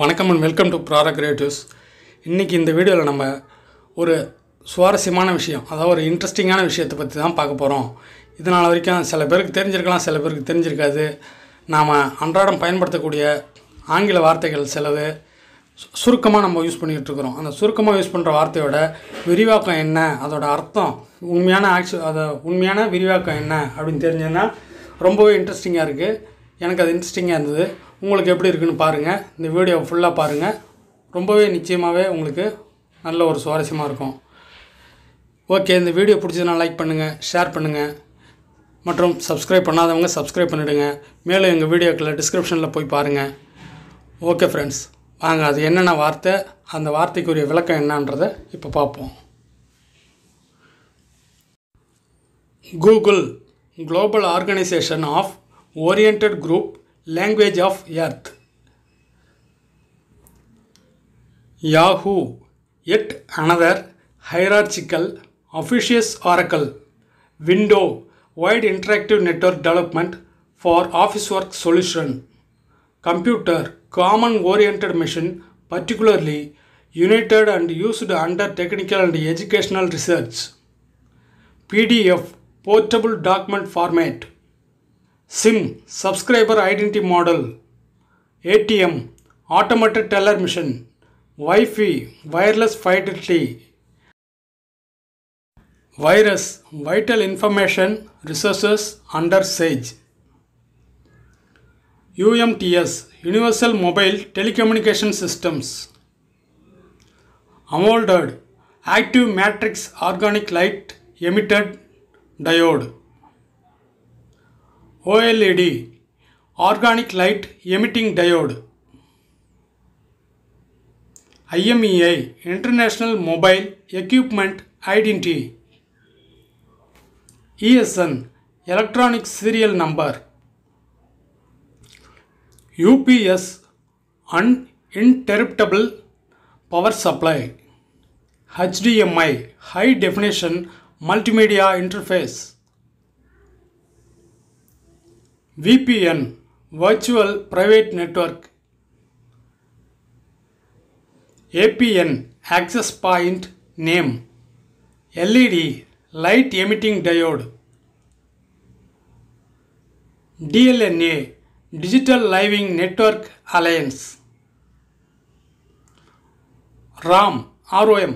வணக்கம் and welcome to product creatives இன்றைக்கி இந்த வீடியோவில் நம்ம ஒரு சுவாரஸ்யமான விஷயம் அதாவது ஒரு இன்ட்ரெஸ்டிங்கான விஷயத்தை பற்றி தான் பார்க்க போகிறோம் இதனால் வரைக்கும் சில பேருக்கு தெரிஞ்சிருக்கலாம் சில பேருக்கு தெரிஞ்சிருக்காது நாம் அன்றாடம் பயன்படுத்தக்கூடிய ஆங்கில வார்த்தைகள் சிலது சுருக்கமாக நம்ம யூஸ் பண்ணிகிட்ருக்குறோம் அந்த சுருக்கமாக யூஸ் பண்ணுற வார்த்தையோட விரிவாக்கம் என்ன அதோட அர்த்தம் உண்மையான ஆக்சு அதை உண்மையான விரிவாக்கம் என்ன அப்படின்னு தெரிஞ்சதுன்னா ரொம்பவே இன்ட்ரெஸ்டிங்காக இருக்குது எனக்கு அது இன்ட்ரெஸ்டிங்காக இருந்தது உங்களுக்கு எப்படி இருக்குன்னு பாருங்கள் இந்த வீடியோ ஃபுல்லாக பாருங்கள் ரொம்பவே நிச்சயமாகவே உங்களுக்கு நல்ல ஒரு சுவாரஸ்யமாக இருக்கும் ஓகே இந்த வீடியோ பிடிச்சதுனா லைக் பண்ணுங்கள் ஷேர் பண்ணுங்கள் மற்றும் சப்ஸ்கிரைப் பண்ணாதவங்க சப்ஸ்கிரைப் பண்ணிவிடுங்க மேலும் எங்கள் வீடியோக்களை டிஸ்கிரிப்ஷனில் போய் பாருங்கள் ஓகே ஃப்ரெண்ட்ஸ் வாங்க அது என்னென்ன வார்த்தை அந்த வார்த்தைக்குரிய விளக்கம் என்னன்றதை இப்போ பார்ப்போம் Google global organisation of orient group language of earth. Yahoo, yet another hierarchical officious oracle. Window, wide interactive network development for office work solution. Computer, common oriented machine, particularly united and used under technical and educational research. PDF, portable document format. SIM Subscriber Identity Model, ATM Automated Teller Machine, Wi-Fi Wireless Fidelity, Virus Vital Information Resources under SAGE, UMTS Universal Mobile Telecommunication Systems, AMOLED Active Matrix Organic Light Emitted Diode. OLED Organic Light Emitting Diode IMEI International Mobile Equipment Identity ESN Electronic Serial Number UPS Uninterruptible Power Supply HDMI High Definition Multimedia Interface VPN Virtual Private Network APN Access Point Name LED Light Emitting Diode DLNA Digital Living Network Alliance RAM ROM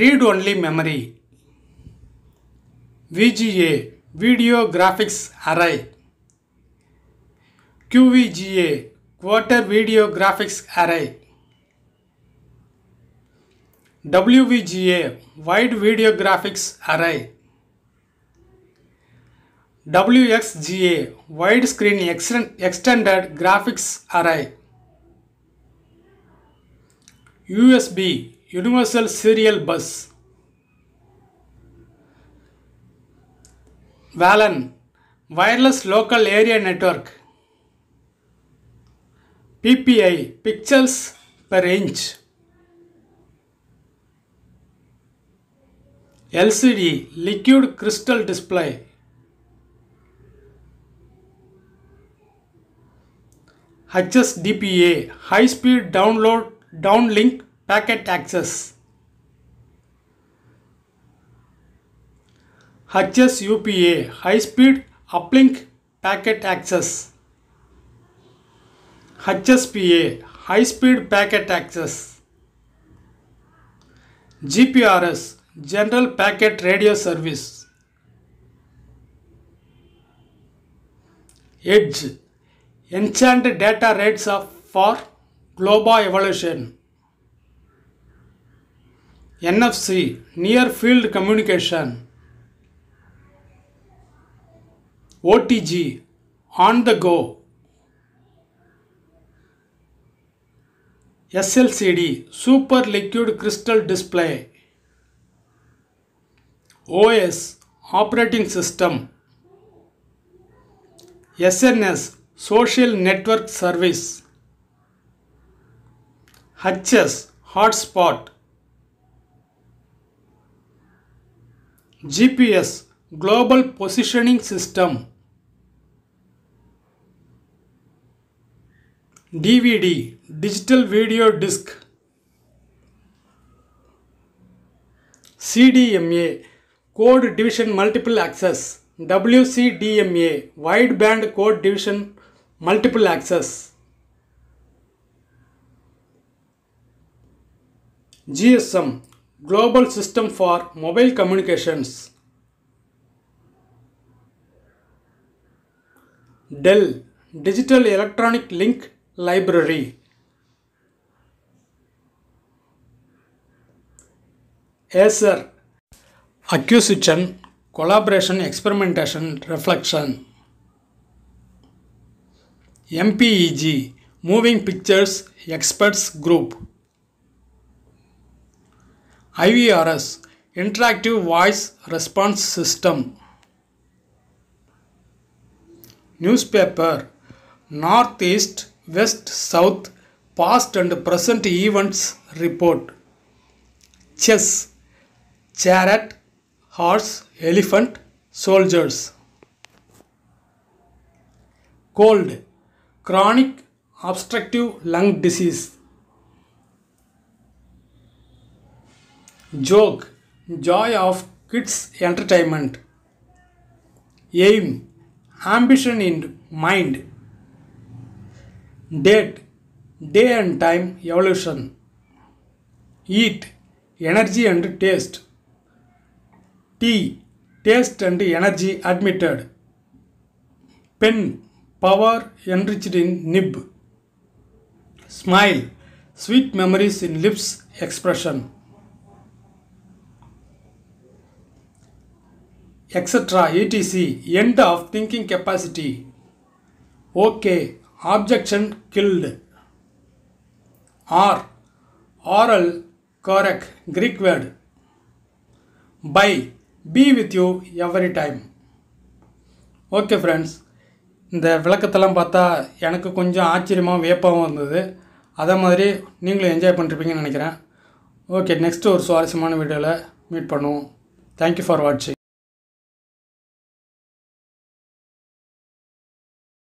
Read Only Memory VGA Video Graphics Array QVGA Quarter Video Graphics Array WVGA Wide Video Graphics Array WXGA Wide Screen Extended Graphics Array USB Universal Serial Bus VALAN Wireless Local Area Network PPI, pixels per inch. LCD, liquid crystal display. HSDPA, high speed download downlink packet access. HSUPA, high speed uplink packet access. HSPA High Speed Packet Access GPRS General Packet Radio Service Edge Enhanced Data Rates for Global Evolution NFC Near Field Communication OTG On the Go SLCD super liquid crystal display OS operating system SNS social network service HS hotspot GPS global positioning system DVD digital video disc CDMA code division multiple access W wide band code division multiple access GSM global system for mobile communications DEL digital electronic link library Acer acquisition collaboration experimentation reflection MPEG Moving Pictures Experts Group IVRS Interactive Voice Response System Newspaper Northeast West South Past and Present Events Report. Chess, Chariot, Horse, Elephant, Soldiers. Cold, Chronic Obstructive Lung Disease. Joke, Joy of Kids Entertainment. Aim, Ambition in Mind date day and time evolution eat energy and taste T, taste and energy admitted pen power enriched in nib smile sweet memories in lips expression etc etc end of thinking capacity okay objection guild are oral correct Greek word by B with you every time okay friends இந்த விளக்கத்தெல்லாம் பார்த்தா எனக்கு கொஞ்சம் ஆச்சரியமாகவும் வியப்பாகவும் இருந்தது அதே மாதிரி நீங்களும் enjoy பண்ணிருப்பீங்கன்னு நினைக்கிறேன் ஓகே நெக்ஸ்ட்டு ஒரு சுவாரஸ்யமான வீடியோவில் மீட் பண்ணுவோம் தேங்க்யூ ஃபார் வாட்சிங்